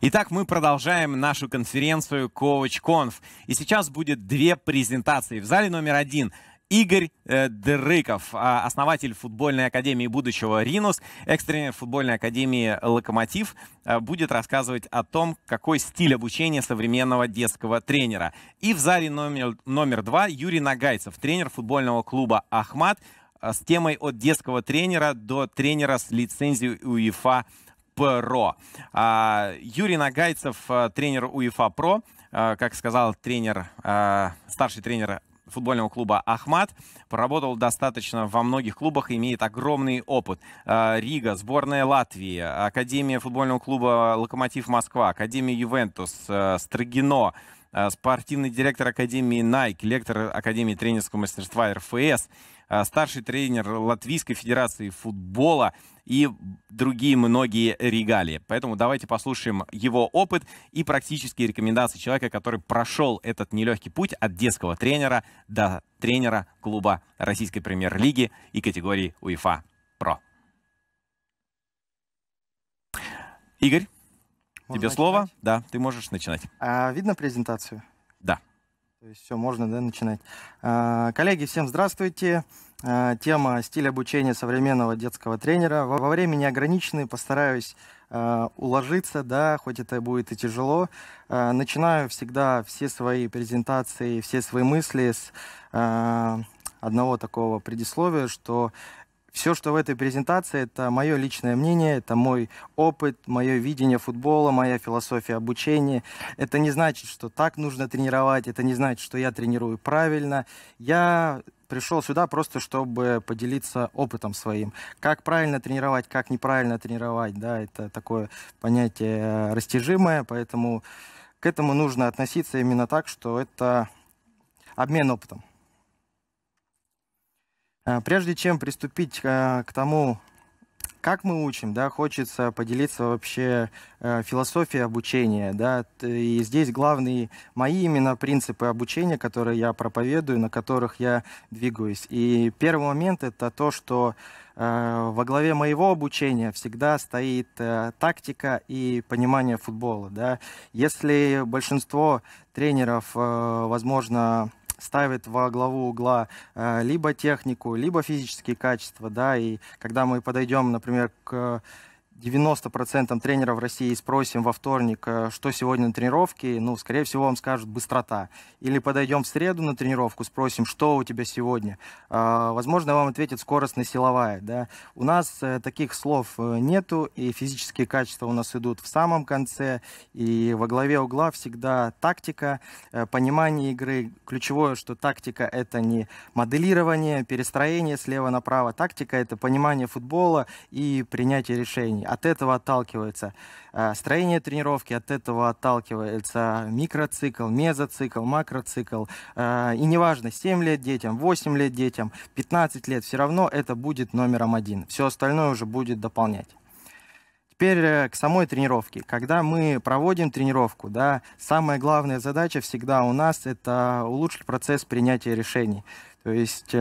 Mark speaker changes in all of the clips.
Speaker 1: Итак, мы продолжаем нашу конференцию CoachConf. И сейчас будет две презентации. В зале номер один Игорь э, Дырыков, а основатель футбольной академии будущего «Ринус», футбольной академии «Локомотив», э, будет рассказывать о том, какой стиль обучения современного детского тренера. И в зале номер, номер два Юрий Нагайцев, тренер футбольного клуба «Ахмат», э, с темой от детского тренера до тренера с лицензией УЕФА ПРО. А, Юрий Нагайцев, э, тренер УЕФА ПРО, э, как сказал тренер, э, старший тренер футбольного клуба «Ахмат». Поработал достаточно во многих клубах, имеет огромный опыт. Рига, сборная Латвии, Академия футбольного клуба «Локомотив Москва», Академия «Ювентус», Строгино, Э, спортивный директор Академии Nike, лектор Академии тренерского мастерства РФС, э, старший тренер Латвийской Федерации футбола и другие многие регалии. Поэтому давайте послушаем его опыт и практические рекомендации человека, который прошел этот нелегкий путь от детского тренера до тренера клуба Российской премьер-лиги и категории УЕФА Про. Игорь? Можно Тебе начинать? слово? Да, ты можешь начинать.
Speaker 2: А, видно презентацию?
Speaker 1: Да. То есть все,
Speaker 2: можно да, начинать. А, коллеги, всем здравствуйте. А, тема «Стиль обучения современного детского тренера». Во, во времени ограничены, постараюсь а, уложиться, да, хоть это будет и тяжело. А, начинаю всегда все свои презентации, все свои мысли с а, одного такого предисловия, что все, что в этой презентации, это мое личное мнение, это мой опыт, мое видение футбола, моя философия обучения. Это не значит, что так нужно тренировать, это не значит, что я тренирую правильно. Я пришел сюда просто, чтобы поделиться опытом своим. Как правильно тренировать, как неправильно тренировать, да, это такое понятие растяжимое, поэтому к этому нужно относиться именно так, что это обмен опытом. Э, прежде чем приступить э, к тому, как мы учим, да, хочется поделиться вообще э, философией обучения, да, и здесь главные мои именно принципы обучения, которые я проповедую, на которых я двигаюсь. И первый момент это то, что во главе моего обучения всегда стоит тактика и понимание футбола, да. Если большинство тренеров, возможно, ставит во главу угла э, либо технику, либо физические качества, да, и когда мы подойдем, например, к 90% тренеров России спросим во вторник, э, что сегодня на тренировке, ну, скорее всего, вам скажут быстрота. Или подойдем в среду на тренировку, спросим, что у тебя сегодня. А, возможно, вам ответят скоростная силовая. Да? У нас э, таких слов э, нету, и физические качества у нас идут в самом конце, и во главе угла всегда тактика, понимание игры. Ключевое, что тактика — это не моделирование, перестроение слева направо. Тактика — это понимание футбола и принятие решений от этого отталкивается э, строение тренировки, от этого отталкивается микроцикл, мезоцикл, макроцикл. Э, и неважно, 7 лет детям, 8 лет детям, 15 лет, все равно это будет номером один. Все остальное уже будет дополнять. Теперь э, к самой тренировке. Когда мы проводим тренировку, да, самая главная задача всегда у нас это улучшить процесс принятия решений. То есть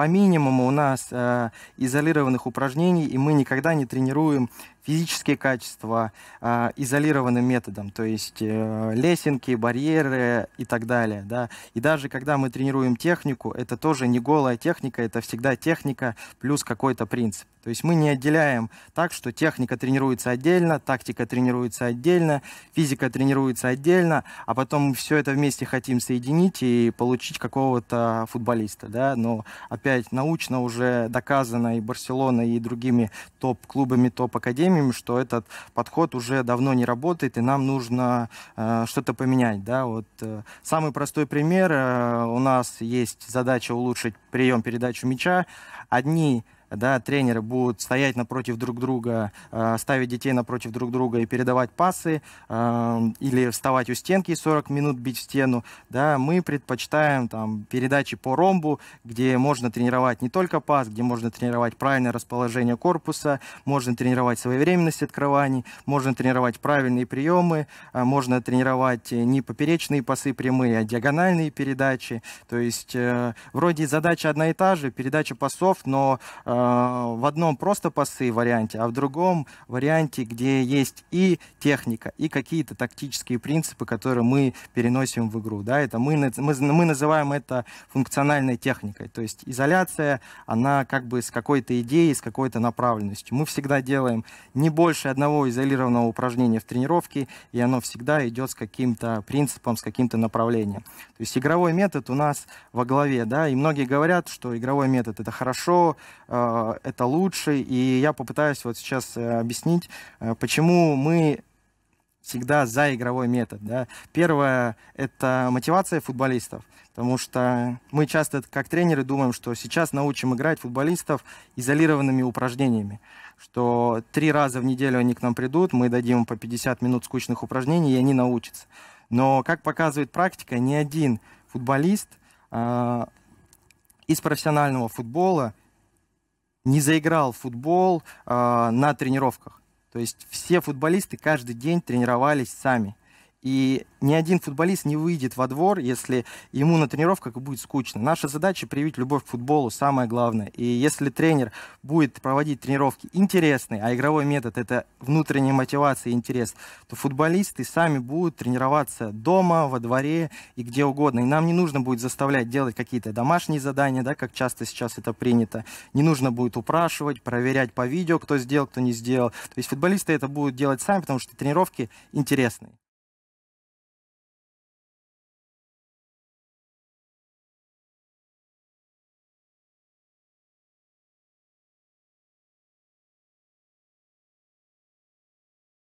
Speaker 2: по минимуму у нас э, изолированных упражнений, и мы никогда не тренируем физические качества э, изолированным методом, то есть э, лесенки, барьеры и так далее. Да. И даже когда мы тренируем технику, это тоже не голая техника, это всегда техника плюс какой-то принцип. То есть мы не отделяем так, что техника тренируется отдельно, тактика тренируется отдельно, физика тренируется отдельно, а потом мы все это вместе хотим соединить и получить какого-то футболиста. Да? Но опять научно уже доказано и Барселона, и другими топ-клубами, топ-академиями, помним, что этот подход уже давно не работает, и нам нужно э, что-то поменять. Да? Вот, э, самый простой пример. Э, у нас есть задача улучшить прием передачу мяча. Одни да, тренеры будут стоять напротив друг друга, э, ставить детей напротив друг друга и передавать пасы, э, или вставать у стенки и 40 минут бить в стену, да, мы предпочитаем там передачи по ромбу, где можно тренировать не только пас, где можно тренировать правильное расположение корпуса, можно тренировать своевременность открываний, можно тренировать правильные приемы, э, можно тренировать не поперечные пасы прямые, а диагональные передачи, то есть вроде задача одна и та же, передача пасов, но э, Э, в одном просто пасы варианте, а в другом варианте, где есть и техника, и какие-то тактические принципы, которые мы переносим в игру. Да? Это мы, мы, мы называем это функциональной техникой. То есть изоляция, она как бы с какой-то идеей, с какой-то направленностью. Мы всегда делаем не больше одного изолированного упражнения в тренировке, и оно всегда идет с каким-то принципом, с каким-то направлением. То есть игровой метод у нас во главе, да, и многие говорят, что игровой метод это хорошо, э, Э, это лучше. И я попытаюсь вот сейчас э, объяснить, э, почему мы всегда за игровой метод. Да? Первое – это мотивация футболистов, потому что мы часто, как тренеры, думаем, что сейчас научим играть футболистов изолированными упражнениями, что три раза в неделю они к нам придут, мы дадим им по 50 минут скучных упражнений, и они научатся. Но, как показывает практика, ни один футболист э, из профессионального футбола не заиграл футбол э, на тренировках. То есть все футболисты каждый день тренировались сами. И ни один футболист не выйдет во двор, если ему на тренировках будет скучно. Наша задача привить любовь к футболу, самое главное. И если тренер будет проводить тренировки интересные, а игровой метод это внутренняя мотивация и интерес, то футболисты сами будут тренироваться дома, во дворе и где угодно. И нам не нужно будет заставлять делать какие-то домашние задания, да, как часто сейчас это принято. Не нужно будет упрашивать, проверять по видео, кто сделал, кто не сделал. То есть футболисты это будут делать сами, потому что тренировки
Speaker 1: интересные.